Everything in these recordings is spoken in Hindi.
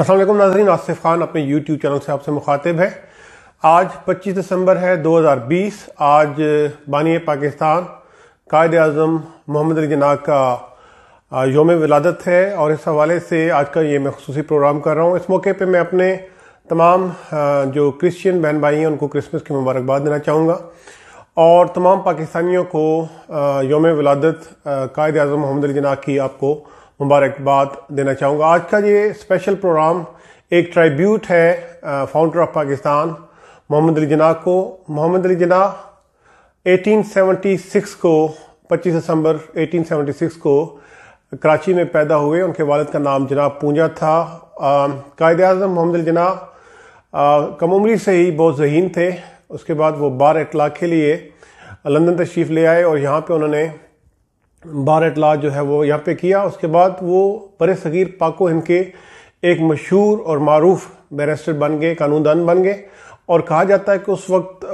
असल नाजरीन आसिफ खान अपने YouTube चैनल से आपसे मुखातिब है आज 25 दिसंबर है 2020 आज बानिय पाकिस्तान कायद अजम मोहम्मद अली जना का योम विलादत है और इस हवाले से आज का ये मैं खसूस प्रोग्राम कर रहा हूँ इस मौके पर मैं अपने तमाम जो क्रिश्चियन बहन भाई हैं उनको क्रिसमस की मुबारकबाद देना चाहूँगा और तमाम पाकिस्तानियों को योम विलादत कायद अजम मोहम्मद अली जनाग की आपको मुबारकबाद देना चाहूँगा आज का ये स्पेशल प्रोग्राम एक ट्राइब्यूट है फाउंडर ऑफ पाकिस्तान मोहम्मद अली जना को मोहम्मद अली जना 1876 को 25 दिसंबर 1876 को कराची में पैदा हुए उनके वालद का नाम जनाब पूजा था कायद अजम मोहम्मद अली जना कम उम्री से ही बहुत जहीन थे उसके बाद वो बार इतला के लिए लंदन तशरीफ़ ले आए और यहाँ पे उन्होंने बार अतला जो है वो यहाँ पे किया उसके बाद वो बर सग़ीर पाको हिंद के एक मशहूर और मरूफ बैरिस्टर बन गए कानूनदान बन गए और कहा जाता है कि उस वक्त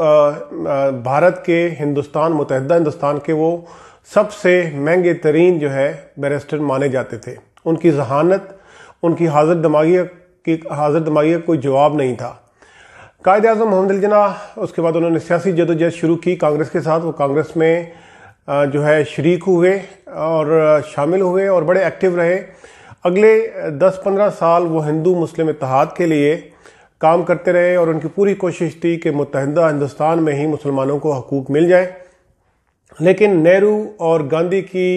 भारत के हिंदुस्तान मुतहदा हिंदुस्तान के वो सबसे महंगे तरीन जो है बैरिस्टर माने जाते थे उनकी जहानत उनकी हाजिर दमागी की हाजिर दमागी का कोई जवाब नहीं था कायद अजम मोहम्मद जना उसके बाद उन्होंने सियासी जदोजहद शुरू की कांग्रेस के साथ वो कांग्रेस में जो है शरीक हुए और शामिल हुए और बड़े एक्टिव रहे अगले 10-15 साल वो हिंदू मुस्लिम इतिहाद के लिए काम करते रहे और उनकी पूरी कोशिश थी कि मुतहदा हिंदुस्तान में ही मुसलमानों को हकूक मिल जाए लेकिन नेहरू और गांधी की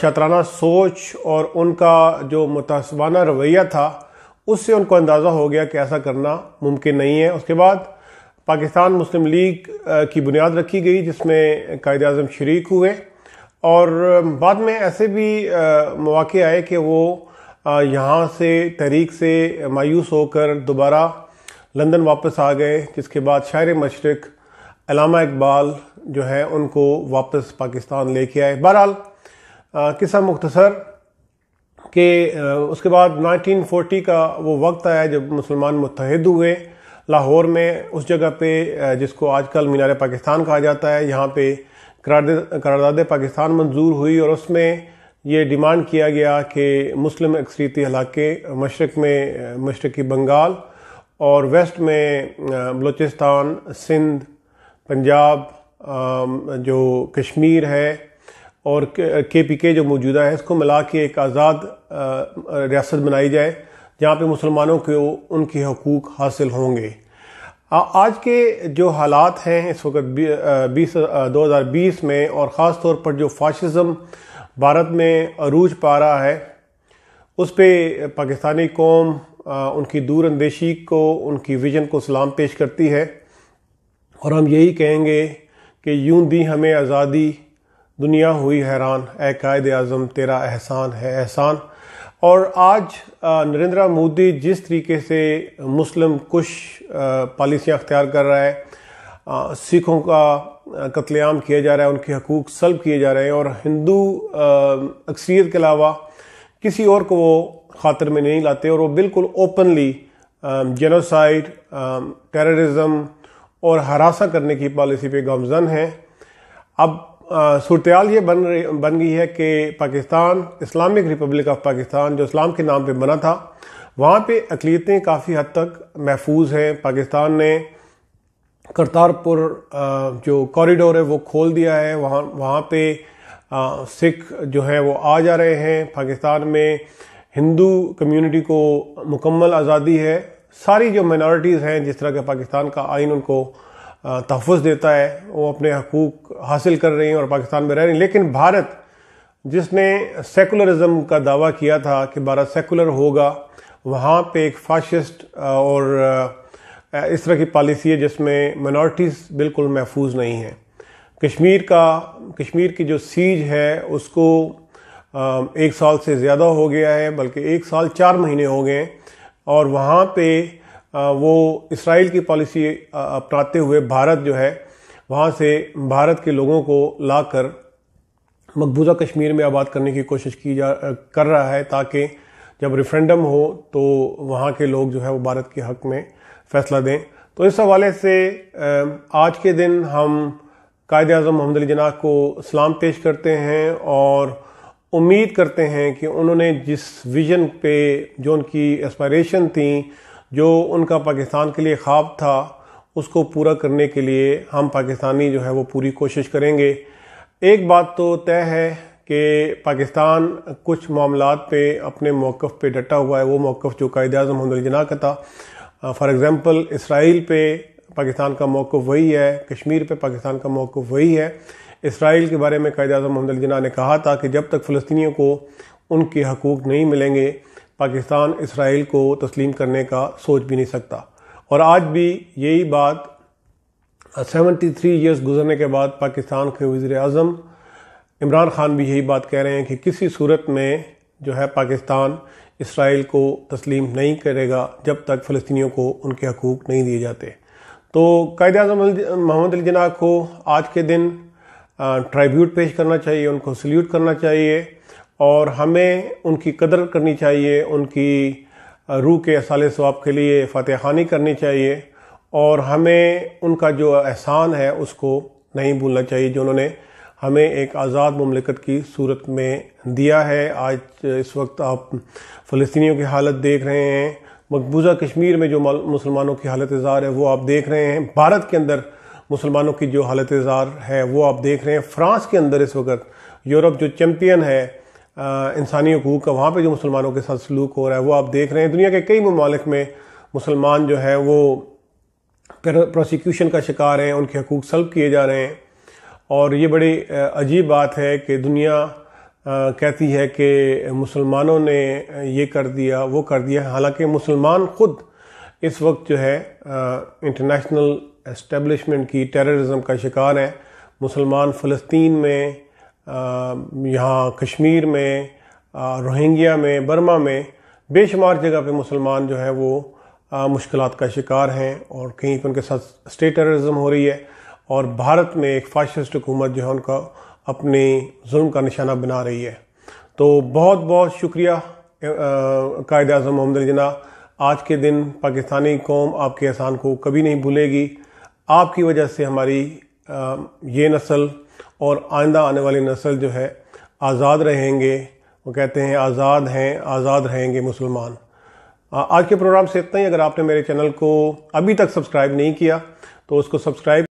शतराना सोच और उनका जो मुतासबाना रवैया था उससे उनको अंदाज़ा हो गया कि ऐसा करना मुमकिन नहीं है उसके बाद पाकिस्तान मुस्लिम लीग की बुनियाद रखी गई जिसमें कायद अजम शरीक हुए और बाद में ऐसे भी मौाक़े आए कि वो यहाँ से तहरीक से मायूस होकर दोबारा लंदन वापस आ गए जिसके बाद शायर मशरक अलामा इकबाल जो है उनको वापस पाकिस्तान लेके आए बहरहाल किस्सा मुख्तसर के उसके बाद 1940 का वो वक्त आया जब मुसलमान मुतहद हुए लाहौर में उस जगह पे जिसको आजकल मीनार पाकिस्तान कहा जाता है यहाँ पे करारदाद पाकिस्तान मंजूर हुई और उसमें ये डिमांड किया गया कि मुस्लिम अक्सरीती इलाके मशरक में मशरकी बंगाल और वेस्ट में बलूचिस्तान सिंध पंजाब जो कश्मीर है और के पी के जो मौजूदा है इसको मिला के एक आज़ाद रियासत बनाई जाए जहाँ पे मुसलमानों को उनके हकूक़ हासिल होंगे आज के जो हालात हैं इस वक्त बीस दो हज़ार बीस में और ख़ास तौर पर जो फाशिज़म भारत में अरूज पा रहा है उस पर पाकिस्तानी कौम उनकी दूरअंदेशी को उनकी विजन को सलाम पेश करती है और हम यही कहेंगे कि यूं दी हमें आज़ादी दुनिया हुई हैरान ए कायद अज़म तेरा एहसान है एहसान और आज नरेंद्र मोदी जिस तरीके से मुस्लिम कुश पॉलिसियाँ अख्तियार कर रहा है सिखों का कत्लेआम किया जा रहा है उनके हकूक सल्ब किए जा रहे हैं और हिंदू अक्सरियत के अलावा किसी और को वो खातर में नहीं लाते और वो बिल्कुल ओपनली जेनोसाइड टेररिज्म और हरासा करने की पॉलिसी पे गमजन है अब सूरतयाल ये बन रही बन गई है कि Pakistan Islamic republic of Pakistan जो इस्लाम के नाम पे बना था वहाँ पे अकलीतें काफ़ी हद तक महफूज हैं पाकिस्तान ने करतारपुर जो कॉरिडोर है वो खोल दिया है वहाँ वहाँ पे सिख जो है वो आ जा रहे हैं पाकिस्तान में हिंदू कम्युनिटी को मुकम्मल आज़ादी है सारी जो माइनॉरिटीज़ हैं जिस तरह के पाकिस्तान का आइन उनको तहफ़ देता है वो अपने हकूक़ हासिल कर रही हैं और पाकिस्तान में रह रही हैं लेकिन भारत जिसने सेकुलरिज़म का दावा किया था कि भारत सेकुलर होगा वहाँ पे एक फाशिस्ट और इस तरह की पॉलिसी है जिसमें मनॉरिटीज़ बिल्कुल महफूज नहीं हैं कश्मीर का कश्मीर की जो सीज है उसको एक साल से ज़्यादा हो गया है बल्कि एक साल चार महीने हो गए और वहाँ पर वो इसराइल की पॉलिसी अपनाते हुए भारत जो है वहाँ से भारत के लोगों को लाकर मकबूजा कश्मीर में आबाद करने की कोशिश की जा कर रहा है ताकि जब रेफरेंडम हो तो वहाँ के लोग जो है वो भारत के हक में फैसला दें तो इस हवाले से आज के दिन हम कायद अजम मोहम्मद अली जनाह को सलाम पेश करते हैं और उम्मीद करते हैं कि उन्होंने जिस विज़न पे जो उनकी एस्पायरेशन थी जो उनका पाकिस्तान के लिए ख्वाब था उसको पूरा करने के लिए हम पाकिस्तानी जो है वो पूरी कोशिश करेंगे एक बात तो तय है कि पाकिस्तान कुछ मामला पे अपने मौक़ पे डटा हुआ है वो मौक़ जो कायद अजम जना का था फॉर एग्ज़ाम्पल इसराइल पे पाकिस्तान का मौक़ वही है कश्मीर पे पाकिस्तान का मौक़ वही है इसराइल के बारे में कायद अजम जना ने कहा था कि जब तक फ़लस्तियों को उनके हकूक़ नहीं मिलेंगे पाकिस्तान इसराइल को तस्लीम करने का सोच भी नहीं सकता और आज भी यही बात सेवेंटी थ्री ईयर्स गुजरने के बाद पाकिस्तान के वज़र अजम इमरान ख़ान भी यही बात कह रहे हैं कि किसी सूरत में जो है पाकिस्तान इसराइल को तस्लीम नहीं करेगा जब तक फ़लस्तियों को उनके हकूक़ नहीं दिए जाते तो कायद अजम मोहम्मद अलजना को आज के दिन ट्राइब्यूट पेश करना चाहिए उनको सल्यूट करना चाहिए और हमें उनकी कदर करनी चाहिए उनकी रूह के असाले स्वाब के लिए फतेह खानी करनी चाहिए और हमें उनका जो एहसान है उसको नहीं भूलना चाहिए जो उन्होंने हमें एक आज़ाद ममलिकत की सूरत में दिया है आज इस वक्त आप फ़लस्तनी की हालत देख रहे हैं मकबूजा कश्मीर में जो मुसलमानों की हालत इज़ार है वो आप देख रहे हैं भारत के अंदर मुसलमानों की जो हालत इज़ार है वो आप देख रहे हैं फ्रांस के अंदर इस वक्त यूरोप जो चैम्पियन है इंसानी हकूक़ का वहाँ पर जो मुसलमानों के साथ सलूक हो रहा है वो आप देख रहे हैं दुनिया के कई ममालिक में मुसलमान जो हैं वो प्रोसिक्यूशन का शिकार हैं उनके हकूक़ सलब किए जा रहे हैं और ये बड़ी अजीब बात है कि दुनिया कहती है कि मुसलमानों ने ये कर दिया वो कर दिया हालांकि मुसलमान ख़ुद इस वक्त जो है इंटरनेशनल एस्टेब्लिशमेंट की टेररिज्म का शिकार है मुसलमान फ़लस्तीन में यहाँ कश्मीर में रोहिंग्या में बर्मा में बेशुमार जगह पे मुसलमान जो है वो मुश्किल का शिकार हैं और कहीं पर उनके साथ स्टेट टेररिज्म हो रही है और भारत में एक फाशिस्ट हुकूमत जो है उनका अपने जुल्म का निशाना बना रही है तो बहुत बहुत शुक्रिया कायद अजम मोहम्मद जना आज के दिन पाकिस्तानी कौम आपके एहसान को कभी नहीं भूलेगी आपकी वजह से हमारी ये नस्ल और आइंदा आने वाली नस्ल जो है आज़ाद रहेंगे वो कहते हैं आज़ाद हैं आज़ाद रहेंगे मुसलमान आज के प्रोग्राम से इतना ही अगर आपने मेरे चैनल को अभी तक सब्सक्राइब नहीं किया तो उसको सब्सक्राइब